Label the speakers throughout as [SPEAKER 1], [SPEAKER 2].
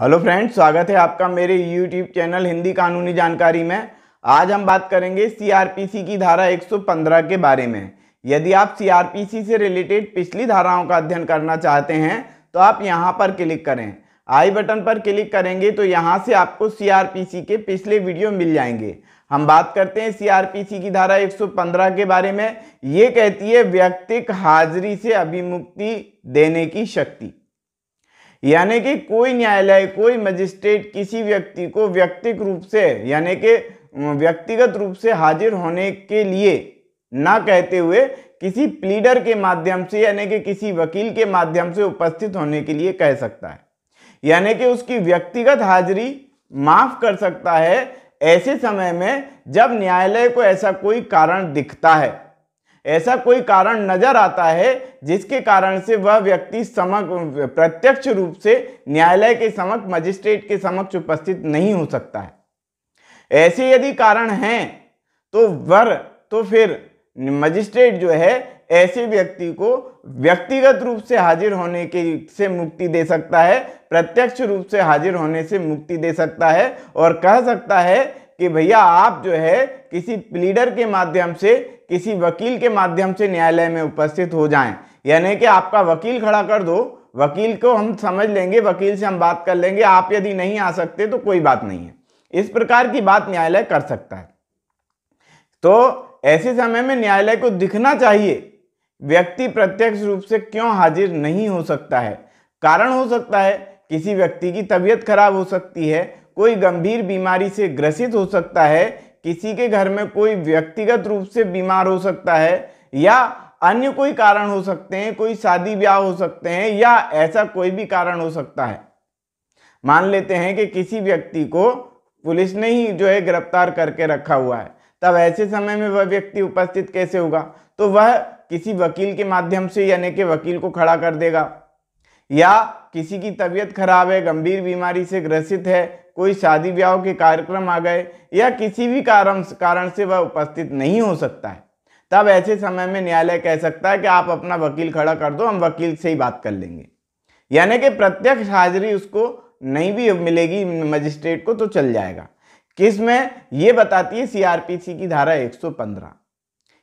[SPEAKER 1] hello friends स्वागत है आपका मेरे यूट्यूब चैनल हिंदी कानूनी जानकारी में आज हम बात करेंगे सीआरपीसी की धारा 115 के बारे में यदि आप सीआरपीसी से रिलेटेड पिछली धाराओं का अध्ययन करना चाहते हैं तो आप यहां पर क्लिक करें आई बटन पर क्लिक करेंगे तो यहां से आपको सीआरपीसी के पिछले वीडियो मिल जाएंगे हम बात करते हैं सी की धारा एक के बारे में ये कहती है व्यक्तिक हाजिरी से अभिमुक्ति देने की शक्ति यानी कि कोई न्यायालय कोई मजिस्ट्रेट किसी व्यक्ति को व्यक्तिक रूप से यानी कि व्यक्तिगत रूप से हाजिर होने के लिए ना कहते हुए किसी प्लीडर के माध्यम से यानी कि किसी वकील के माध्यम से उपस्थित होने के लिए कह सकता है यानी कि उसकी व्यक्तिगत हाजिरी माफ कर सकता है ऐसे समय में जब न्यायालय को ऐसा कोई कारण दिखता है ऐसा कोई कारण नजर आता है जिसके कारण से वह व्यक्ति समक्ष प्रत्यक्ष रूप से न्यायालय के समक्ष मजिस्ट्रेट के समक्ष उपस्थित नहीं हो सकता है ऐसे यदि कारण हैं तो वर तो फिर मजिस्ट्रेट जो है ऐसे व्यक्ति को व्यक्तिगत रूप से हाजिर होने के से मुक्ति दे सकता है प्रत्यक्ष रूप से हाजिर होने से मुक्ति दे सकता है और कह सकता है कि भैया आप जो है किसी प्लीडर के माध्यम से किसी वकील के माध्यम से न्यायालय में उपस्थित हो जाएं यानी कि आपका वकील खड़ा कर दो वकील को हम समझ लेंगे वकील से हम बात कर लेंगे आप यदि नहीं आ सकते तो कोई बात नहीं है इस प्रकार की बात न्यायालय कर सकता है तो ऐसे समय में न्यायालय को दिखना चाहिए व्यक्ति प्रत्यक्ष रूप से क्यों हाजिर नहीं हो सकता है कारण हो सकता है किसी व्यक्ति की तबीयत खराब हो सकती है कोई गंभीर बीमारी से ग्रसित हो सकता है किसी के घर में कोई व्यक्तिगत रूप से बीमार हो सकता है या अन्य कोई कारण हो सकते हैं कोई शादी ब्याह हो सकते हैं या ऐसा कोई भी कारण हो सकता है मान लेते हैं कि किसी व्यक्ति को पुलिस ने ही जो है गिरफ्तार करके रखा हुआ है तब ऐसे समय में वह व्यक्ति उपस्थित कैसे होगा तो वह किसी वकील के माध्यम से यानी कि वकील को खड़ा कर देगा या किसी की तबीयत खराब है गंभीर बीमारी से ग्रसित है कोई शादी ब्याह के कार्यक्रम आ गए या किसी भी कारण कारण से वह उपस्थित नहीं हो सकता है तब ऐसे समय में न्यायालय कह सकता है कि आप अपना वकील खड़ा कर दो हम वकील से ही बात कर लेंगे यानी कि प्रत्यक्ष हाजिरी उसको नहीं भी मिलेगी मजिस्ट्रेट को तो चल जाएगा किस में ये बताती है सीआरपीसी की धारा 115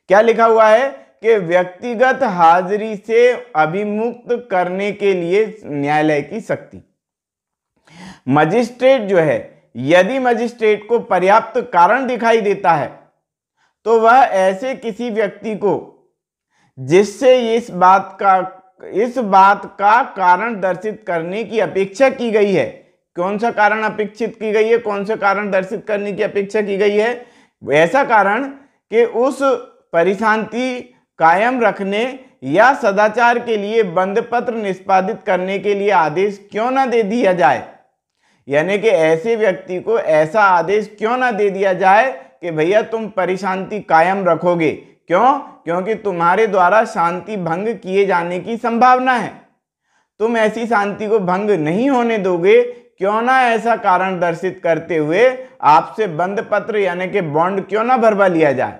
[SPEAKER 1] क्या लिखा हुआ है के व्यक्तिगत हाजिरी से अभिमुक्त करने के लिए न्यायालय की शक्ति मजिस्ट्रेट जो है यदि मजिस्ट्रेट को पर्याप्त कारण दिखाई देता है तो वह ऐसे किसी व्यक्ति को जिससे इस बात का इस बात का कारण दर्शित करने की अपेक्षा की गई है कौन सा कारण अपेक्षित की गई है कौन सा कारण दर्शित करने की अपेक्षा की गई है ऐसा कारण कि उस परिशांति कायम रखने या सदाचार के लिए बंद पत्र निष्पादित करने के लिए आदेश क्यों ना दे दिया जाए यानी कि ऐसे व्यक्ति को ऐसा आदेश क्यों ना दे दिया जाए कि भैया तुम परिशांति कायम रखोगे क्यों क्योंकि तुम्हारे द्वारा शांति भंग किए जाने की संभावना है तुम ऐसी शांति को भंग नहीं होने दोगे क्यों ना ऐसा कारण दर्शित करते हुए आपसे बंद पत्र यानी कि बॉन्ड क्यों ना भरवा लिया जाए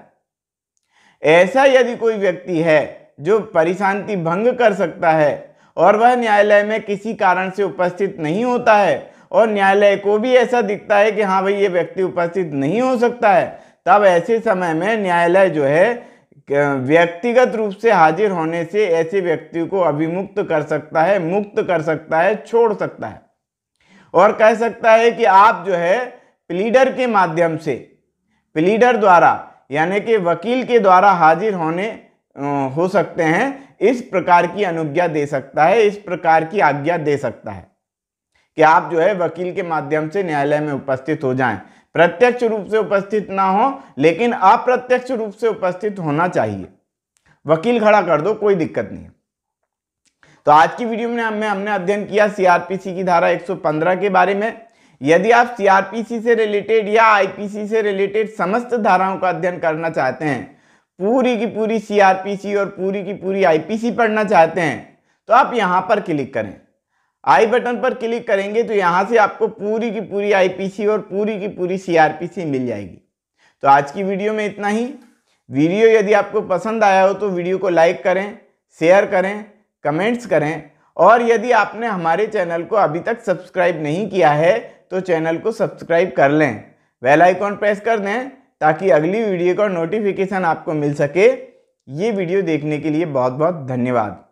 [SPEAKER 1] ऐसा यदि कोई व्यक्ति है जो परिशांति भंग कर सकता है और वह न्यायालय में किसी कारण से उपस्थित नहीं होता है और न्यायालय को भी ऐसा दिखता है कि हाँ भाई ये व्यक्ति उपस्थित नहीं हो सकता है तब ऐसे समय में न्यायालय जो है व्यक्तिगत रूप से हाजिर होने से ऐसे व्यक्ति को अभिमुक्त कर सकता है मुक्त कर सकता है छोड़ सकता है और कह सकता है कि आप जो है प्लीडर के माध्यम से प्लीडर द्वारा यानी कि वकील के द्वारा हाजिर होने हो सकते हैं इस प्रकार की अनुज्ञा दे सकता है इस प्रकार की आज्ञा दे सकता है कि आप जो है वकील के माध्यम से न्यायालय में उपस्थित हो जाएं प्रत्यक्ष रूप से उपस्थित ना हो लेकिन अप्रत्यक्ष रूप से उपस्थित होना चाहिए वकील खड़ा कर दो कोई दिक्कत नहीं तो आज की वीडियो में हमें हमने अध्ययन किया सीआरपीसी की धारा 115 के बारे में यदि आप सीआरपीसी से रिलेटेड या आईपीसी से रिलेटेड समस्त धाराओं का अध्ययन करना चाहते हैं पूरी की पूरी सीआरपीसी और पूरी की पूरी आईपीसी पढ़ना चाहते हैं तो आप यहाँ पर क्लिक करें आई बटन पर क्लिक करेंगे तो यहाँ से आपको पूरी की पूरी आईपीसी और पूरी की पूरी सीआरपीसी मिल जाएगी तो आज की वीडियो में इतना ही वीडियो यदि आपको पसंद आया हो तो वीडियो को लाइक करें शेयर करें कमेंट्स करें और यदि आपने हमारे चैनल को अभी तक सब्सक्राइब नहीं किया है तो चैनल को सब्सक्राइब कर लें वेल आइकॉन प्रेस कर दें ताकि अगली वीडियो का नोटिफिकेशन आपको मिल सके ये वीडियो देखने के लिए बहुत बहुत धन्यवाद